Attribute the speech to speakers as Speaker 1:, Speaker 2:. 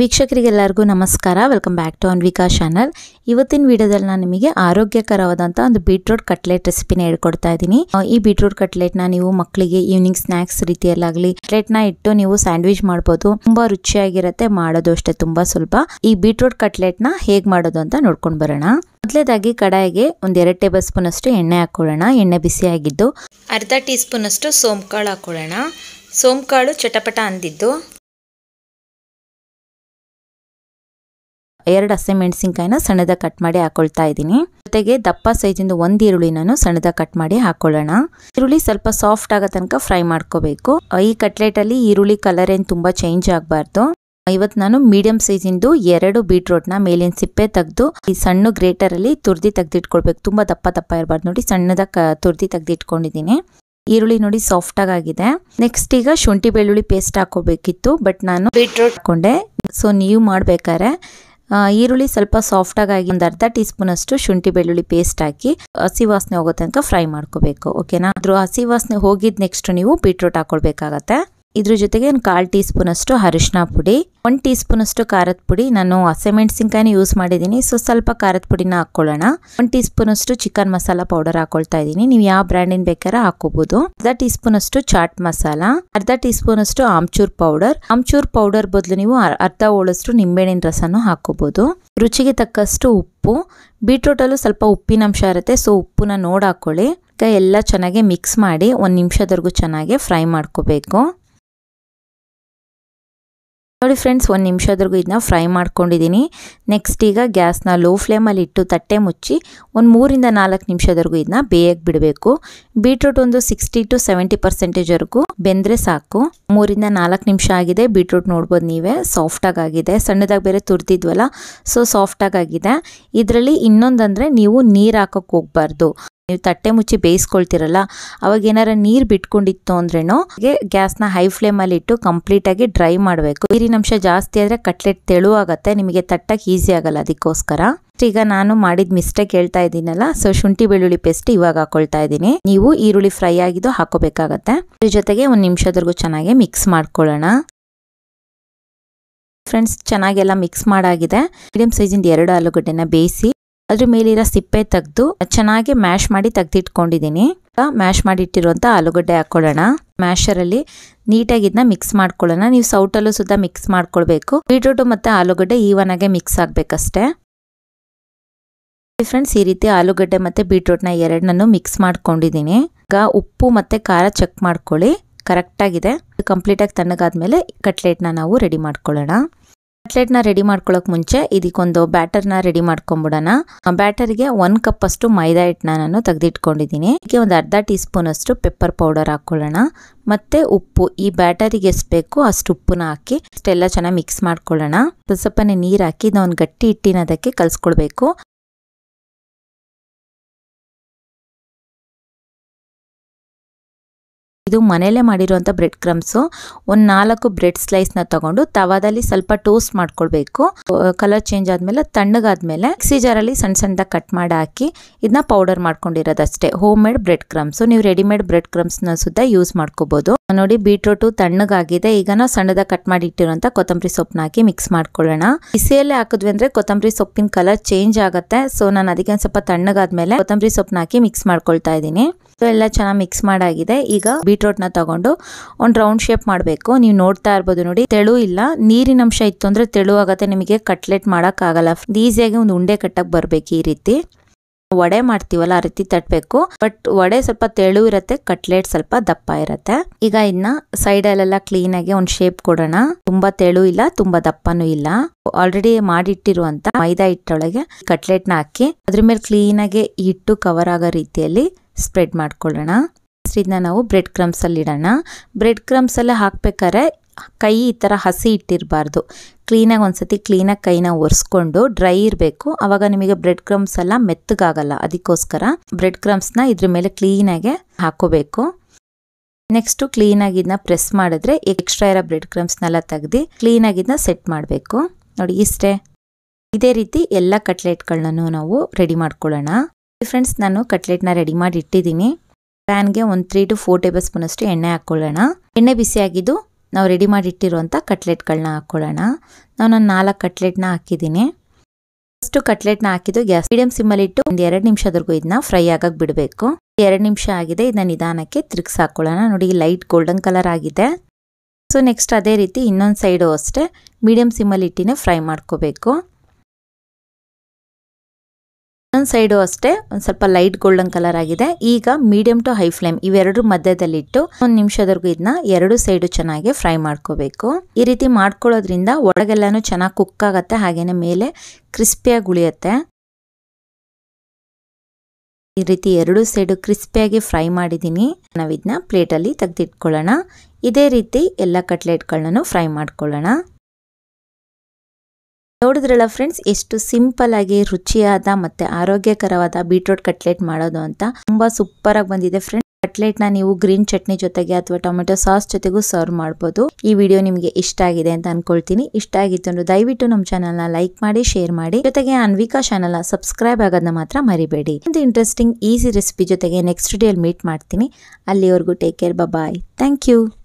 Speaker 1: ವೀಕ್ಷಕರಿಗೆಲ್ಲರಿಗೂ ನಮಸ್ಕಾರ welcome back to Anvika channel ಇವತ್ತಿನ ವಿಡಿಯೋದಲ್ಲಿ ನಾನು ನಿಮಗೆ ಆರೋಗ್ಯಕರವಾದಂಥ ಒಂದು ಬೀಟ್ರೂಟ್ ಕಟ್ಲೆಟ್ ರೆಸಿಪಿನ ಹೇಳ್ಕೊಡ್ತಾ ಇದ್ದೀನಿ ಈ ಬೀಟ್ರೂಟ್ ಕಟ್ಲೆಟ್ನ ನೀವು ಮಕ್ಕಳಿಗೆ ಈವ್ನಿಂಗ್ ಸ್ನ್ಯಾಕ್ಸ್ ರೀತಿಯಲ್ಲಾಗಲಿ ಕಟ್ಲೆಟ್ನ ಇಟ್ಟು ನೀವು ಸ್ಯಾಂಡ್ವಿಚ್ ಮಾಡ್ಬೋದು ತುಂಬ ರುಚಿಯಾಗಿರುತ್ತೆ ಮಾಡೋದು ಅಷ್ಟೇ ತುಂಬ ಸ್ವಲ್ಪ ಈ ಬೀಟ್ರೂಟ್ ಕಟ್ಲೆಟ್ನ ಹೇಗೆ ಮಾಡೋದು ಅಂತ ನೋಡ್ಕೊಂಡು ಬರೋಣ ಮೊದಲೇದಾಗಿ ಕಡಾಯಿಗೆ ಒಂದು ಎರಡು ಟೇಬಲ್ ಸ್ಪೂನ್ ಅಷ್ಟು ಎಣ್ಣೆ ಹಾಕೊಳ್ಳೋಣ ಎಣ್ಣೆ ಬಿಸಿಯಾಗಿದ್ದು ಅರ್ಧ ಟೀ ಸ್ಪೂನ್ ಅಷ್ಟು ಸೋಂಕಾಳು ಹಾಕೊಳ್ಳೋಣ ಸೋಂಕಾಳು ಚಟಪಟ ಅಂದಿದ್ದು ಎರಡು ಹಸಿ ಮೆಣಸಿನ್ಕಾಯಿನ ಸಣ್ಣದ ಕಟ್ ಮಾಡಿ ಹಾಕೊಳ್ತಾ ಇದ್ದೀನಿ ಜೊತೆಗೆ ದಪ್ಪ ಸೈಜಿಂದ ಒಂದು ಈರುಳ್ಳಿನೂ ಸಣ್ಣದ ಕಟ್ ಮಾಡಿ ಹಾಕೊಳ್ಳೋಣ ಈರುಳ್ಳಿ ಸ್ವಲ್ಪ ಸಾಫ್ಟ್ ಆಗೋ ತನಕ ಫ್ರೈ ಮಾಡ್ಕೋಬೇಕು ಈ ಕಟ್ಲೆಟಲ್ಲಿ ಈರುಳ್ಳಿ ಕಲರ್ ಏನು ತುಂಬ ಚೇಂಜ್ ಆಗಬಾರ್ದು ಇವತ್ತು ನಾನು ಮೀಡಿಯಂ ಸೈಜಿಂದು ಎರಡು ಬೀಟ್ರೋಟ್ನ ಮೇಲಿನ ಸಿಪ್ಪೆ ತೆಗೆದು ಈ ಸಣ್ಣ ಗ್ರೇಟರಲ್ಲಿ ತುರ್ದಿ ತೆಗೆದಿಟ್ಕೊಳ್ಬೇಕು ತುಂಬ ದಪ್ಪ ದಪ್ಪ ಇರಬಾರ್ದು ನೋಡಿ ಸಣ್ಣದ ತುರ್ದಿ ತೆಗೆದಿಟ್ಕೊಂಡಿದ್ದೀನಿ ಈರುಳ್ಳಿ ನೋಡಿ ಸಾಫ್ಟ್ ಆಗಿದೆ ನೆಕ್ಸ್ಟ್ ಈಗ ಶುಂಠಿ ಬೆಳ್ಳುಳ್ಳಿ ಪೇಸ್ಟ್ ಹಾಕೋಬೇಕಿತ್ತು ಬಟ್ ನಾನು ಬೀಟ್ರೋಟ್ ಹಾಕೊಂಡೆ ಸೊ ನೀವು ಮಾಡ್ಬೇಕಾರೆ ಈರುಳ್ಳಿ ಸ್ವಲ್ಪ ಸಾಫ್ಟ್ ಆಗಿ ಒಂದು ಅರ್ಧ ಟೀ ಸ್ಪೂನ್ ಅಷ್ಟು ಶುಂಠಿ ಬೆಳ್ಳುಳ್ಳಿ ಪೇಸ್ಟ್ ಹಾಕಿ ಹಸಿ ವಾಸನೆ ಹೋಗೋ ತನಕ ಫ್ರೈ ಮಾಡ್ಕೋಬೇಕು ಓಕೆನಾ ಅದ್ರ ಹಸಿ ವಾಸನೆ ಹೋಗಿದ್ ನೆಕ್ಸ್ಟ್ ನೀವು ಬೀಟ್ರೂಟ್ ಹಾಕೊಳ್ಬೇಕಾಗತ್ತೆ ಇದ್ರ ಜೊತೆಗೆ ಒಂದು ಕಾಲು ಟೀ ಅಷ್ಟು ಅರಿಶಿನ ಪುಡಿ ಒಂದು ಟೀ ಅಷ್ಟು ಖಾರದ ಪುಡಿ ನಾನು ಹಸಿಮೆಣಸಿನ್ಕಾಯಿನ ಯೂಸ್ ಮಾಡಿದ್ದೀನಿ ಸೊ ಸ್ವಲ್ಪ ಖಾರದ ಪುಡಿನ ಹಾಕ್ಕೊಳ್ಳೋಣ ಒಂದು ಟೀ ಅಷ್ಟು ಚಿಕನ್ ಮಸಾಲ ಪೌಡರ್ ಹಾಕೊಳ್ತಾ ಇದ್ದೀನಿ ನೀವು ಯಾವ ಬ್ರ್ಯಾಂಡಿನ ಬೇಕಾದ್ರೆ ಹಾಕೋಬಹುದು ಅರ್ಧ ಟೀ ಅಷ್ಟು ಚಾಟ್ ಮಸಾಲ ಅರ್ಧ ಟೀ ಅಷ್ಟು ಆಮ್ಚೂರ್ ಪೌಡರ್ ಆಮ್ಚೂರ್ ಪೌಡರ್ ಬದಲು ನೀವು ಅರ್ಧ ಹೋಳಷ್ಟು ನಿಂಬೆಹಣ್ಣಿನ ರಸನೂ ಹಾಕೋಬಹುದು ರುಚಿಗೆ ತಕ್ಕಷ್ಟು ಉಪ್ಪು ಬೀಟ್ರೂಟಲ್ಲೂ ಸ್ವಲ್ಪ ಉಪ್ಪಿನ ಅಂಶ ಇರುತ್ತೆ ಸೊ ಉಪ್ಪನ್ನ ನೋಡಿ ಹಾಕೊಳ್ಳಿ ಎಲ್ಲ ಚೆನ್ನಾಗಿ ಮಿಕ್ಸ್ ಮಾಡಿ ಒಂದು ನಿಮಿಷದವರೆಗೂ ಚೆನ್ನಾಗಿ ಫ್ರೈ ಮಾಡ್ಕೋಬೇಕು ನೋಡಿ ಫ್ರೆಂಡ್ಸ್ ಒಂದು ನಿಮಿಷದವರೆಗೂ ಇದನ್ನ ಫ್ರೈ ಮಾಡ್ಕೊಂಡಿದ್ದೀನಿ ನೆಕ್ಸ್ಟ್ ಈಗ ಗ್ಯಾಸ್ನ ಲೋ ಫ್ಲೇಮಲ್ಲಿ ಇಟ್ಟು ತಟ್ಟೆ ಮುಚ್ಚಿ ಒಂದು ಮೂರಿಂದ ನಾಲ್ಕು ನಿಮಿಷದವರೆಗೂ ಇದನ್ನ ಬೇಯಕ್ಕೆ ಬಿಡಬೇಕು ಬೀಟ್ರೂಟ್ ಒಂದು ಸಿಕ್ಸ್ಟಿ ಟು ಸೆವೆಂಟಿ ಪರ್ಸೆಂಟೇಜ್ವರೆಗೂ ಬೆಂದರೆ ಸಾಕು ಮೂರಿಂದ ನಾಲ್ಕು ನಿಮಿಷ ಆಗಿದೆ ಬೀಟ್ರೂಟ್ ನೋಡ್ಬೋದು ನೀವೇ ಸಾಫ್ಟಾಗಿ ಆಗಿದೆ ಸಣ್ಣದಾಗಿ ಬೇರೆ ತುರ್ತಿದ್ವಲ್ಲ ಸೊ ಸಾಫ್ಟಾಗಿ ಆಗಿದೆ ಇದರಲ್ಲಿ ಇನ್ನೊಂದಂದರೆ ನೀವು ನೀರು ಹಾಕೋಕ್ಕೆ ಹೋಗ್ಬಾರ್ದು ನೀವು ತಟ್ಟೆ ಮುಚ್ಚಿ ಬೇಯಿಸ್ಕೊಳ್ತಿರಲ್ಲ ಅವಾಗ ಏನಾರ ನೀರು ಬಿಟ್ಕೊಂಡಿತ್ತು ಅಂದ್ರೇನು ಗ್ಯಾಸ್ನ ಹೈ ಫ್ಲೇಮಲ್ಲಿ ಇಟ್ಟು ಕಂಪ್ಲೀಟಾಗಿ ಡ್ರೈ ಮಾಡಬೇಕು ಅಂಶ ಜಾಸ್ತಿ ಆದರೆ ಕಟ್ಲೆಟ್ ತೆಳುವಾಗತ್ತೆ ನಿಮಗೆ ತಟ್ಟಕ್ಕೆ ಈಸಿ ಆಗಲ್ಲ ಅದಕ್ಕೋಸ್ಕರ ಈಗ ನಾನು ಮಾಡಿದ ಮಿಸ್ಟೇಕ್ ಹೇಳ್ತಾ ಇದ್ದೀನಲ್ಲ ಸೊ ಶುಂಠಿ ಬೆಳ್ಳುಳ್ಳಿ ಪೇಸ್ಟ್ ಇವಾಗ ಹಾಕೊಳ್ತಾ ಇದ್ದೀನಿ ನೀವು ಈರುಳ್ಳಿ ಫ್ರೈ ಆಗಿದ್ದು ಹಾಕೋಬೇಕಾಗತ್ತೆ ಅದ್ರ ಜೊತೆಗೆ ಒಂದು ನಿಮಿಷದವರೆಗೂ ಚೆನ್ನಾಗಿ ಮಿಕ್ಸ್ ಮಾಡ್ಕೊಳ್ಳೋಣ ಫ್ರೆಂಡ್ಸ್ ಚೆನ್ನಾಗೆಲ್ಲ ಮಿಕ್ಸ್ ಮಾಡಾಗಿದೆ ಮೀಡಿಯಂ ಸೈಜಿಂದ ಎರಡು ಆಲೂಗಡ್ಡೆನ ಬೇಯಿಸಿ ಅದ್ರ ಮೇಲಿರೋ ಸಿಪ್ಪೆ ತೆಗೆದು ಚೆನ್ನಾಗಿ ಮ್ಯಾಶ್ ಮಾಡಿ ತೆಗ್ದಿಟ್ಕೊಂಡಿದ್ದೀನಿ ಮ್ಯಾಶ್ ಮಾಡಿಟ್ಟಿರುವಂಥ ಆಲೂಗಡ್ಡೆ ಹಾಕೊಳ್ಳೋಣ ಅಲ್ಲಿ ನೀಟಾಗಿ ಇದನ್ನ ಮಿಕ್ಸ್ ಮಾಡ್ಕೊಳ್ಳೋಣ ನೀವು ಸೌಟಲ್ಲೂ ಸುಧಾ ಮಿಕ್ಸ್ ಮಾಡ್ಕೊಳ್ಬೇಕು ಬೀಟ್ರೂಟು ಮತ್ತು ಆಲೂಗಡ್ಡೆ ಒನ್ ಆಗಿ ಮಿಕ್ಸ್ ಆಗಬೇಕಷ್ಟೇ ಫ್ರೆಂಡ್ಸ್ ಈ ರೀತಿ ಆಲೂಗಡ್ಡೆ ಮತ್ತು ಬೀಟ್ರೂಟ್ನ ಎರಡನ್ನೂ ಮಿಕ್ಸ್ ಮಾಡ್ಕೊಂಡಿದ್ದೀನಿ ಈಗ ಉಪ್ಪು ಮತ್ತು ಖಾರ ಚೆಕ್ ಮಾಡ್ಕೊಳ್ಳಿ ಕರೆಕ್ಟಾಗಿದೆ ಕಂಪ್ಲೀಟಾಗಿ ತಣ್ಣಗಾದ್ಮೇಲೆ ಕಟ್ಲೆಟ್ನ ನಾವು ರೆಡಿ ಮಾಡ್ಕೊಳ್ಳೋಣ ಕಟ್ಲೆಟ್ನ ರೆಡಿ ಮಾಡ್ಕೊಳ್ಳೋಕೆ ಮುಂಚೆ ಇದಕ್ಕೊಂದು ಬ್ಯಾಟರ್ನ ರೆಡಿ ಬ್ಯಾಟರ್ ಬ್ಯಾಟರ್ಗೆ ಒಂದು ಕಪ್ ಅಷ್ಟು ಮೈದಾ ಹಿಟ್ಟನ್ನ ನಾನು ತೆಗೆದಿಟ್ಕೊಂಡಿದ್ದೀನಿ ಇದಕ್ಕೆ ಒಂದು ಅರ್ಧ ಟೀ ಸ್ಪೂನ್ ಅಷ್ಟು ಪೆಪ್ಪರ್ ಪೌಡರ್ ಹಾಕೊಳ್ಳೋಣ ಮತ್ತೆ ಉಪ್ಪು ಈ ಬ್ಯಾಟರಿಗೆ ಎಷ್ಟು ಬೇಕು ಅಷ್ಟು ಉಪ್ಪನ್ನ ಹಾಕಿ ಇಷ್ಟೆಲ್ಲ ಚೆನ್ನಾಗಿ ಮಿಕ್ಸ್ ಮಾಡ್ಕೊಳ್ಳೋಣ ಸ್ವಲ್ಪನೇ ಸ್ವಲ್ಪ ನೀರು ಹಾಕಿ ಇದನ್ನ ಒಂದು ಗಟ್ಟಿ ಹಿಟ್ಟಿನ ಅದಕ್ಕೆ ಕಲಿಸ್ಕೊಳ್ಬೇಕು ಇದು ಮನೆಯಲ್ಲೇ ಮಾಡಿರುವಂಥ ಬ್ರೆಡ್ ಕ್ರಮ್ಸು ಒಂದು ನಾಲ್ಕು ಬ್ರೆಡ್ ಸ್ಲೈಸ್ನ ತಗೊಂಡು ತವಾದಲ್ಲಿ ಸ್ವಲ್ಪ ಟೋಸ್ಟ್ ಮಾಡ್ಕೊಳ್ಬೇಕು ಕಲರ್ ಚೇಂಜ್ ಆದಮೇಲೆ ತಣ್ಣಗಾದ್ಮೇಲೆ ಮಿಕ್ಸಿ ಜಾರಲ್ಲಿ ಸಣ್ಣ ಸಣ್ಣದಾಗ ಕಟ್ ಮಾಡಿ ಹಾಕಿ ಇದನ್ನ ಪೌಡರ್ ಮಾಡ್ಕೊಂಡಿರೋದಷ್ಟೇ ಹೋಮ್ ಮೇಡ್ ಬ್ರೆಡ್ ಕ್ರಮ್ಸು ನೀವು ರೆಡಿಮೇಡ್ ಬ್ರೆಡ್ ಕ್ರಮ್ಸ್ನ ಸುದ್ದ ಯೂಸ್ ಮಾಡ್ಕೋಬೋದು ನೋಡಿ ಬೀಟ್ರೂಟ್ ತಣ್ಣಗಾಗಿದೆ ಈಗ ನಾವು ಸಣ್ಣದಾಗ ಕಟ್ ಮಾಡಿ ಇಟ್ಟಿರುವಂತ ಕೊತ್ತಂಬರಿ ಸೊಪ್ಪನ್ನ ಹಾಕಿ ಮಿಕ್ಸ್ ಮಾಡ್ಕೊಳ್ಳೋಣ ಬಿಸಿಯಲ್ಲೇ ಹಾಕಿದ್ವಿ ಅಂದ್ರೆ ಕೊತ್ತಂಬರಿ ಸೊಪ್ಪಿನ ಕಲರ್ ಚೇಂಜ್ ಆಗುತ್ತೆ ಸೊ ನಾನು ಅದಕ್ಕೆ ಸ್ವಲ್ಪ ತಣ್ಣಗಾದ್ಮೇಲೆ ಕೊತ್ತಂಬರಿ ಸೊಪ್ಪನ್ನ ಹಾಕಿ ಮಿಕ್ಸ್ ಮಾಡ್ಕೊಳ್ತಾ ಇದ್ದೀನಿ ಎಲ್ಲ ಚೆನ್ನಾಗಿ ಮಿಕ್ಸ್ ಮಾಡಾಗಿದೆ ಈಗ ಬೀಟ್ರೋಟ್ನ ತಗೊಂಡು ಒಂದು ರೌಂಡ್ ಶೇಪ್ ಮಾಡಬೇಕು ನೀವು ನೋಡ್ತಾ ಇರ್ಬೋದು ನೋಡಿ ತೆಳು ಇಲ್ಲ ನೀರಿನ ಅಂಶ ಇತ್ತು ಅಂದರೆ ತೆಳು ಆಗತ್ತೆ ನಿಮಗೆ ಕಟ್ಲೆಟ್ ಮಾಡೋಕ್ಕಾಗಲ್ಲ ಈಸಿಯಾಗಿ ಒಂದು ಉಂಡೆ ಕಟ್ಟಕ್ಕೆ ಬರಬೇಕು ಈ ರೀತಿ ವಡೆ ಮಾಡ್ತೀವಲ್ಲ ಆ ರೀತಿ ತಟ್ಟಬೇಕು ಬಟ್ ವಡೆ ಸ್ವಲ್ಪ ತೆಳು ಇರುತ್ತೆ ಕಟ್ಲೆಟ್ ಸ್ವಲ್ಪ ದಪ್ಪ ಇರುತ್ತೆ ಈಗ ಇದನ್ನ ಕ್ಲೀನ್ ಆಗಿ ಒಂದು ಶೇಪ್ ಕೊಡೋಣ ತುಂಬಾ ತೆಳು ಇಲ್ಲ ತುಂಬಾ ದಪ್ಪನೂ ಇಲ್ಲ ಆಲ್ರೆಡಿ ಮಾಡಿಟ್ಟಿರುವಂತ ಮೈದಾ ಹಿಟ್ಟೊಳಗೆ ಕಟ್ಲೆಟ್ನ ಹಾಕಿ ಅದ್ರ ಮೇಲೆ ಕ್ಲೀನ್ ಆಗಿ ಹಿಟ್ಟು ಕವರ್ ಆಗೋ ರೀತಿಯಲ್ಲಿ ಸ್ಪ್ರೆಡ್ ಮಾಡ್ಕೊಳ್ಳೋಣ ಇದನ್ನ ನಾವು ಬ್ರೆಡ್ ಇಡೋಣ ಬ್ರೆಡ್ ಕ್ರಮ್ಸಲ್ಲಿ ಹಾಕ್ಬೇಕಾದ್ರೆ ಕೈ ಈ ಥರ ಹಸಿ ಇಟ್ಟಿರಬಾರ್ದು ಕ್ಲೀನಾಗಿ ಒಂದು ಸತಿ ಕ್ಲೀನಾಗಿ ಕೈನ ಒರೆಸ್ಕೊಂಡು ಡ್ರೈ ಇರಬೇಕು ಆವಾಗ ನಿಮಗೆ ಬ್ರೆಡ್ ಕ್ರಮ್ಸ್ ಎಲ್ಲ ಮೆತ್ತಗಾಗಲ್ಲ ಅದಕ್ಕೋಸ್ಕರ ಬ್ರೆಡ್ ಕ್ರಮ್ಸ್ನ ಇದ್ರ ಮೇಲೆ ಕ್ಲೀನಾಗೆ ಹಾಕೋಬೇಕು ನೆಕ್ಸ್ಟು ಕ್ಲೀನಾಗಿ ಇದನ್ನ ಪ್ರೆಸ್ ಮಾಡಿದ್ರೆ ಎಕ್ಸ್ಟ್ರಾ ಇರೋ ಬ್ರೆಡ್ ಕ್ರಮ್ಸ್ನೆಲ್ಲ ತೆಗ್ದು ಕ್ಲೀನಾಗಿ ಇದನ್ನ ಸೆಟ್ ಮಾಡಬೇಕು ನೋಡಿ ಇಷ್ಟೇ ಇದೇ ರೀತಿ ಎಲ್ಲ ಕಟ್ಲೆಟ್ಗಳನ್ನೂ ನಾವು ರೆಡಿ ಮಾಡ್ಕೊಳ್ಳೋಣ ಫ್ರೆಂಡ್ಸ್ ನಾನು ಕಟ್ಲೆಟ್ನ ರೆಡಿ ಮಾಡಿ ಇಟ್ಟಿದ್ದೀನಿ ಪ್ಯಾನ್ಗೆ ಒಂದು three to four tablespoon ಅಷ್ಟು ಎಣ್ಣೆ ಹಾಕ್ಕೊಳ್ಳೋಣ ಎಣ್ಣೆ ಬಿಸಿಯಾಗಿದ್ದು ನಾವು ರೆಡಿ ಮಾಡಿ ಕಟ್ಲೆಟ್ಗಳನ್ನ ಹಾಕ್ಕೊಳ್ಳೋಣ ನಾವು ನಾನು ನಾಲ್ಕು ಕಟ್ಲೆಟ್ನ ಹಾಕಿದ್ದೀನಿ ಫಸ್ಟು ಕಟ್ಲೆಟ್ನ ಹಾಕಿದ್ದು ಗ್ಯಾಸ್ ಮೀಡಿಯಂ ಸಿಮ್ಮಲ್ಲಿ ಇಟ್ಟು ಒಂದು ಎರಡು ನಿಮಿಷದವರೆಗೂ ಇದನ್ನ ಫ್ರೈ ಆಗಕ್ಕೆ ಬಿಡಬೇಕು ಎರಡು ನಿಮಿಷ ಆಗಿದೆ ಇದನ್ನ ನಿಧಾನಕ್ಕೆ ತಿರುಗಿಸಿ ಹಾಕ್ಕೊಳ್ಳೋಣ ನೋಡಿ ಲೈಟ್ ಗೋಲ್ಡನ್ ಕಲರ್ ಆಗಿದೆ ಸೊ ನೆಕ್ಸ್ಟ್ ಅದೇ ರೀತಿ ಇನ್ನೊಂದು ಸೈಡು ಅಷ್ಟೇ ಮೀಡಿಯಂ ಸಿಮ್ಮಲ್ಲಿ ಇಟ್ಟಿನ ಫ್ರೈ ಮಾಡ್ಕೋಬೇಕು ಒಂದು ಸೈಡು ಅಷ್ಟೇ ಒಂದು ಸ್ವಲ್ಪ ಲೈಟ್ ಗೋಲ್ಡನ್ ಕಲರ್ ಆಗಿದೆ ಈಗ ಮೀಡಿಯಂ ಟು ಹೈ ಫ್ಲೇಮ್ ಇವೆರಡು ಮಧ್ಯದಲ್ಲಿಟ್ಟು ಒಂದ್ ನಿಮಿಷದವರೆಗೂ ಇದನ್ನ ಎರಡು ಸೈಡು ಚೆನ್ನಾಗಿ ಫ್ರೈ ಮಾಡ್ಕೋಬೇಕು ಈ ರೀತಿ ಮಾಡ್ಕೊಳ್ಳೋದ್ರಿಂದ ಒಳಗೆಲ್ಲಾನು ಚೆನ್ನಾಗಿ ಕುಕ್ ಆಗತ್ತೆ ಹಾಗೇನೆ ಮೇಲೆ ಕ್ರಿಸ್ಪಿಯಾಗಿ ಉಳಿಯತ್ತೆ ಈ ರೀತಿ ಎರಡು ಸೈಡು ಕ್ರಿಸ್ಪಿಯಾಗಿ ಫ್ರೈ ಮಾಡಿದ್ದೀನಿ ನಾವು ಪ್ಲೇಟಲ್ಲಿ ತೆಗೆದಿಟ್ಕೊಳ್ಳೋಣ ಇದೇ ರೀತಿ ಎಲ್ಲ ಕಟ್ಲೆಟ್ಗಳನ್ನೂ ಫ್ರೈ ಮಾಡ್ಕೊಳ್ಳೋಣ ನೋಡಿದ್ರಲ್ಲ ಫ್ರೆಂಡ್ಸ್ ಎಷ್ಟು ಸಿಂಪಲ್ ಆಗಿ ರುಚಿಯಾದ ಮತ್ತೆ ಆರೋಗ್ಯಕರವಾದ ಬೀಟ್ರೂಟ್ ಕಟ್ಲೆಟ್ ಮಾಡೋದು ಅಂತ ತುಂಬಾ ಸೂಪರ್ ಆಗಿ ಬಂದಿದೆ ಫ್ರೆಂಡ್ಸ್ ಕಟ್ಲೆಟ್ ನ ನೀವು ಗ್ರೀನ್ ಚಟ್ನಿ ಜೊತೆಗೆ ಅಥವಾ ಟೊಮೆಟೊ ಸಾಸ್ ಜೊತೆಗೂ ಸರ್ವ್ ಮಾಡಬಹುದು ಈ ವಿಡಿಯೋ ನಿಮಗೆ ಇಷ್ಟ ಆಗಿದೆ ಅಂತ ಅನ್ಕೊಳ್ತೀನಿ ಇಷ್ಟ ಆಗಿತ್ತು ಅಂದ್ರೆ ದಯವಿಟ್ಟು ನಮ್ಮ ಚಾನಲ್ ನ ಲೈಕ್ ಮಾಡಿ ಶೇರ್ ಮಾಡಿ ಜೊತೆಗೆ ಅನ್ವಿಕಾ ಚಾನಲ್ ನ ಸಬ್ಸ್ಕ್ರೈಬ್ ಆಗೋದನ್ನ ಮಾತ್ರ ಮರಿಬೇಡಿ ಒಂದು ಇಂಟ್ರೆಸ್ಟಿಂಗ್ ಈಸಿ ರೆಸಿಪಿ ಜೊತೆಗೆ ನೆಕ್ಸ್ಟ್ ಡೇ ಅಲ್ಲಿ ಮೀಟ್ ಮಾಡ್ತೀನಿ ಅಲ್ಲಿವರೆಗೂ take care bye thank you